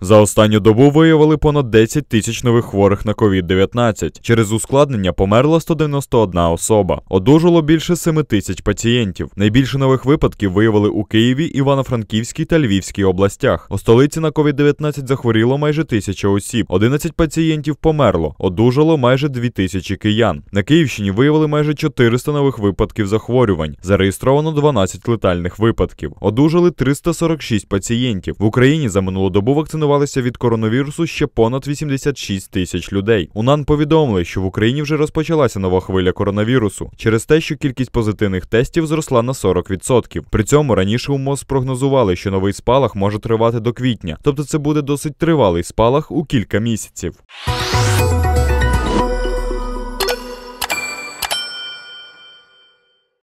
За останню добу виявили понад 10 тисяч нових хворих на COVID-19. Через ускладнення померла 191 особа. Одужало більше 7 тисяч пацієнтів. Найбільше нових випадків виявили у Києві, Івано-Франківській та Львівській областях. У столиці на COVID-19 захворіло майже тисяча осіб. 11 пацієнтів померло. Одужало майже 2 тисячі киян. На Київщині виявили майже 400 нових випадків захворювань. Зареєстровано 12 летальних випадків. Одужали 346 пацієнтів. В Україні за минулу добу вакцинували вакцинувалися від коронавірусу ще понад 86 тисяч людей. У НАН повідомили, що в Україні вже розпочалася нова хвиля коронавірусу через те, що кількість позитивних тестів зросла на 40%. При цьому раніше у МОЗ прогнозували, що новий спалах може тривати до квітня, тобто це буде досить тривалий спалах у кілька місяців.